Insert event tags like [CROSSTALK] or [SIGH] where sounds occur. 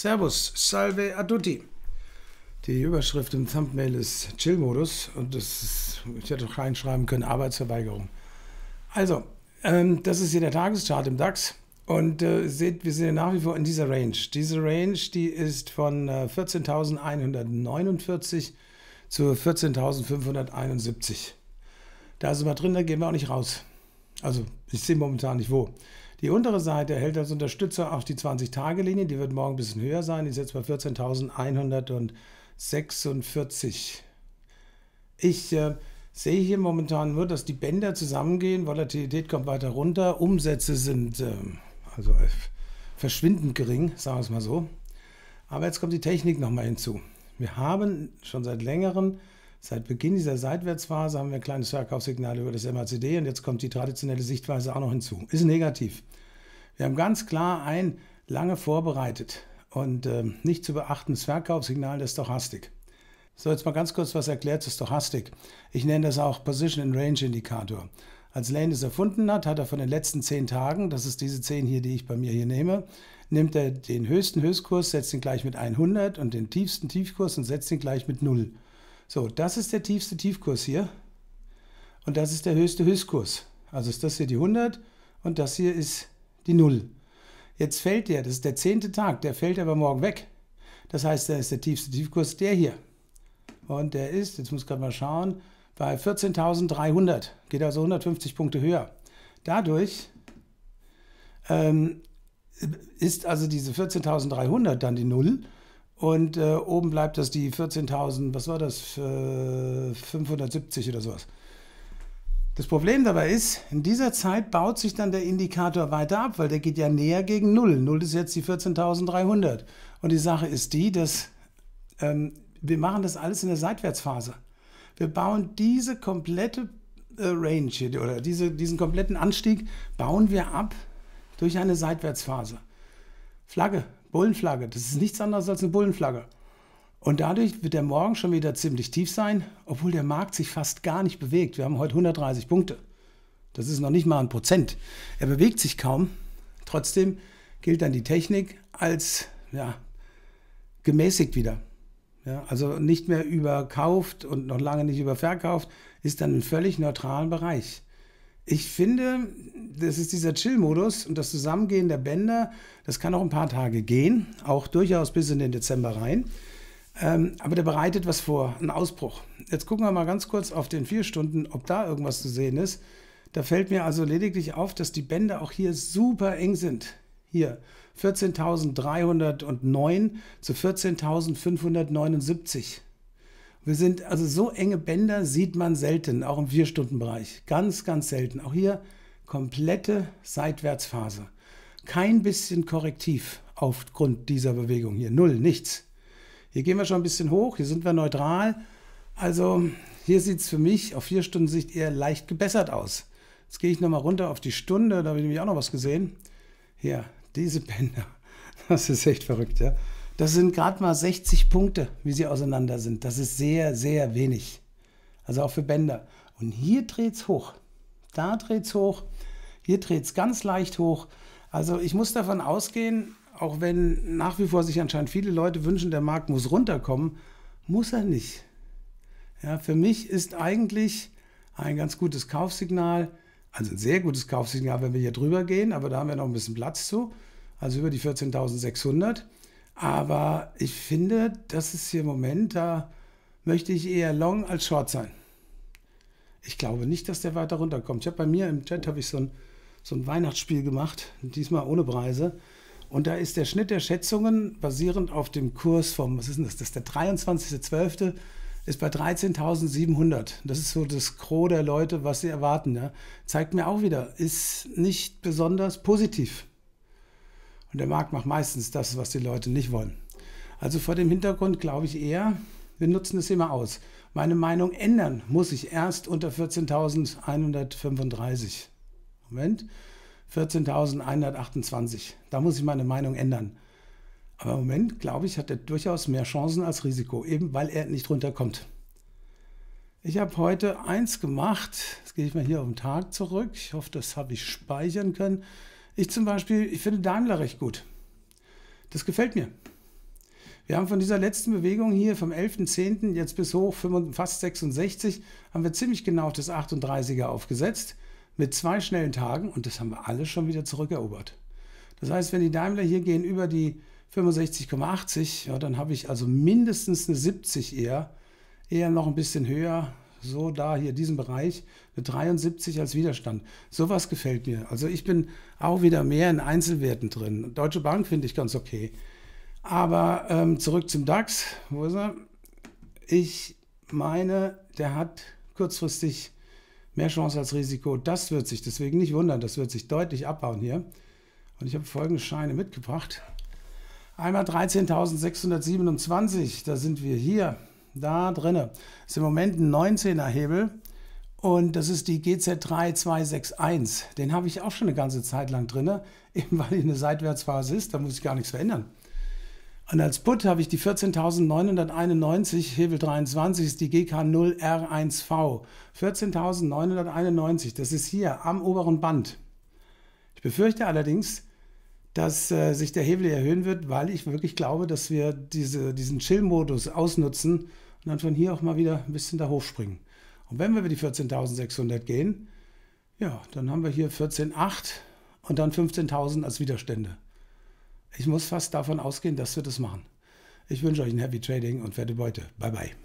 Servus, salve a tutti. Die Überschrift im Thumbnail ist Chill-Modus und das ist, ich hätte doch reinschreiben können, Arbeitsverweigerung. Also, ähm, das ist hier der Tageschart im DAX und äh, seht, wir sind ja nach wie vor in dieser Range. Diese Range, die ist von äh, 14.149 zu 14.571. Da sind wir drin, da gehen wir auch nicht raus. Also, ich sehe momentan nicht wo. Die untere Seite erhält als Unterstützer auch die 20-Tage-Linie, die wird morgen ein bisschen höher sein, die ist jetzt bei 14.146. Ich äh, sehe hier momentan nur, dass die Bänder zusammengehen, Volatilität kommt weiter runter, Umsätze sind äh, also äh, verschwindend gering, sagen wir es mal so. Aber jetzt kommt die Technik nochmal hinzu. Wir haben schon seit längerem Seit Beginn dieser Seitwärtsphase haben wir ein kleines Verkaufssignal über das MACD und jetzt kommt die traditionelle Sichtweise auch noch hinzu. Ist negativ. Wir haben ganz klar ein lange vorbereitet und äh, nicht zu beachtendes Verkaufssignal der Stochastik. So, jetzt mal ganz kurz was erklärt zur Stochastik. Ich nenne das auch Position and Range Indikator. Als Lane es erfunden hat, hat er von den letzten zehn Tagen, das ist diese zehn hier, die ich bei mir hier nehme, nimmt er den höchsten Höchstkurs, setzt ihn gleich mit 100 und den tiefsten Tiefkurs und setzt ihn gleich mit 0. So, das ist der tiefste Tiefkurs hier und das ist der höchste Höchstkurs. Also ist das hier die 100 und das hier ist die 0. Jetzt fällt der, das ist der zehnte Tag, der fällt aber morgen weg. Das heißt, da ist der tiefste Tiefkurs der hier. Und der ist, jetzt muss ich gerade mal schauen, bei 14.300, geht also 150 Punkte höher. Dadurch ähm, ist also diese 14.300 dann die 0 und äh, oben bleibt das die 14.000, was war das, 570 äh, oder sowas. Das Problem dabei ist, in dieser Zeit baut sich dann der Indikator weiter ab, weil der geht ja näher gegen Null. Null ist jetzt die 14.300. Und die Sache ist die, dass ähm, wir machen das alles in der Seitwärtsphase. Wir bauen diese komplette äh, Range hier, oder diese, diesen kompletten Anstieg bauen wir ab durch eine Seitwärtsphase. Flagge, Bullenflagge. Das ist nichts anderes als eine Bullenflagge. Und dadurch wird der Morgen schon wieder ziemlich tief sein, obwohl der Markt sich fast gar nicht bewegt. Wir haben heute 130 Punkte. Das ist noch nicht mal ein Prozent. Er bewegt sich kaum. Trotzdem gilt dann die Technik als ja, gemäßigt wieder. Ja, also nicht mehr überkauft und noch lange nicht überverkauft, ist dann im völlig neutralen Bereich. Ich finde, das ist dieser Chill-Modus und das Zusammengehen der Bänder, das kann auch ein paar Tage gehen, auch durchaus bis in den Dezember rein. Ähm, aber der bereitet was vor, einen Ausbruch. Jetzt gucken wir mal ganz kurz auf den vier Stunden, ob da irgendwas zu sehen ist. Da fällt mir also lediglich auf, dass die Bänder auch hier super eng sind. Hier 14.309 zu 14.579. Wir sind, also so enge Bänder sieht man selten, auch im Vier-Stunden-Bereich. Ganz, ganz selten. Auch hier komplette Seitwärtsphase. Kein bisschen korrektiv aufgrund dieser Bewegung hier. Null, nichts. Hier gehen wir schon ein bisschen hoch, hier sind wir neutral. Also hier sieht es für mich auf vier Stunden Sicht eher leicht gebessert aus. Jetzt gehe ich nochmal runter auf die Stunde, da habe ich nämlich auch noch was gesehen. Hier, diese Bänder. [LAUGHS] Das ist echt verrückt, ja. Das sind gerade mal 60 Punkte, wie sie auseinander sind. Das ist sehr, sehr wenig. Also auch für Bänder. Und hier dreht es hoch. Da dreht es hoch. Hier dreht es ganz leicht hoch. Also ich muss davon ausgehen, auch wenn nach wie vor sich anscheinend viele Leute wünschen, der Markt muss runterkommen, muss er nicht. Ja, für mich ist eigentlich ein ganz gutes Kaufsignal, also ein sehr gutes Kaufsignal, wenn wir hier drüber gehen, aber da haben wir noch ein bisschen Platz zu, also über die 14.600. Aber ich finde, das ist hier im Moment, da möchte ich eher long als short sein. Ich glaube nicht, dass der weiter runterkommt. Ich habe bei mir im Chat habe ich so ein, so ein Weihnachtsspiel gemacht, diesmal ohne Preise. Und da ist der Schnitt der Schätzungen basierend auf dem Kurs vom, was ist denn das? Das ist der 23.12. ist bei 13.700. Das ist so das Gros der Leute, was sie erwarten. Ja? Zeigt mir auch wieder, ist nicht besonders positiv. Und der Markt macht meistens das, was die Leute nicht wollen. Also vor dem Hintergrund glaube ich eher, wir nutzen es immer aus. Meine Meinung ändern muss ich erst unter 14.135. Moment, 14.128. Da muss ich meine Meinung ändern. Aber im Moment, glaube ich, hat er durchaus mehr Chancen als Risiko, eben weil er nicht runterkommt. Ich habe heute eins gemacht. Jetzt gehe ich mal hier auf den Tag zurück. Ich hoffe, das habe ich speichern können. Ich zum Beispiel, ich finde Daimler recht gut. Das gefällt mir. Wir haben von dieser letzten Bewegung hier vom 11.10. jetzt bis hoch fast 66, haben wir ziemlich genau das 38er aufgesetzt mit zwei schnellen Tagen und das haben wir alles schon wieder zurückerobert. Das heißt, wenn die Daimler hier gehen über die 65,80, ja, dann habe ich also mindestens eine 70 eher, eher noch ein bisschen höher, so da hier diesen Bereich, eine 73 als Widerstand. Sowas gefällt mir. Also ich bin auch wieder mehr in Einzelwerten drin. Deutsche Bank finde ich ganz okay. Aber ähm, zurück zum DAX, wo ist er? Ich meine, der hat kurzfristig mehr Chance als Risiko. Das wird sich deswegen nicht wundern, das wird sich deutlich abbauen hier. Und ich habe folgende Scheine mitgebracht. Einmal 13.627, da sind wir hier da drinne. Ist im Moment ein 19er Hebel und das ist die GZ3261. Den habe ich auch schon eine ganze Zeit lang drinne, [LAUGHS] eben weil die eine Seitwärtsphase ist, da muss ich gar nichts verändern. Und als Put habe ich die 14.991 Hebel 23, ist die GK0R1V. 14.991, das ist hier am oberen Band. Ich befürchte allerdings, dass äh, sich der Hebel erhöhen wird, weil ich wirklich glaube, dass wir diese, diesen Chill-Modus ausnutzen und dann von hier auch mal wieder ein bisschen da hochspringen. Und wenn wir über die 14.600 gehen, ja, dann haben wir hier 14.800 und dann 15.000 als Widerstände. Ich muss fast davon ausgehen, dass wir das machen. Ich wünsche euch ein Happy Trading und fette Beute. Bye bye.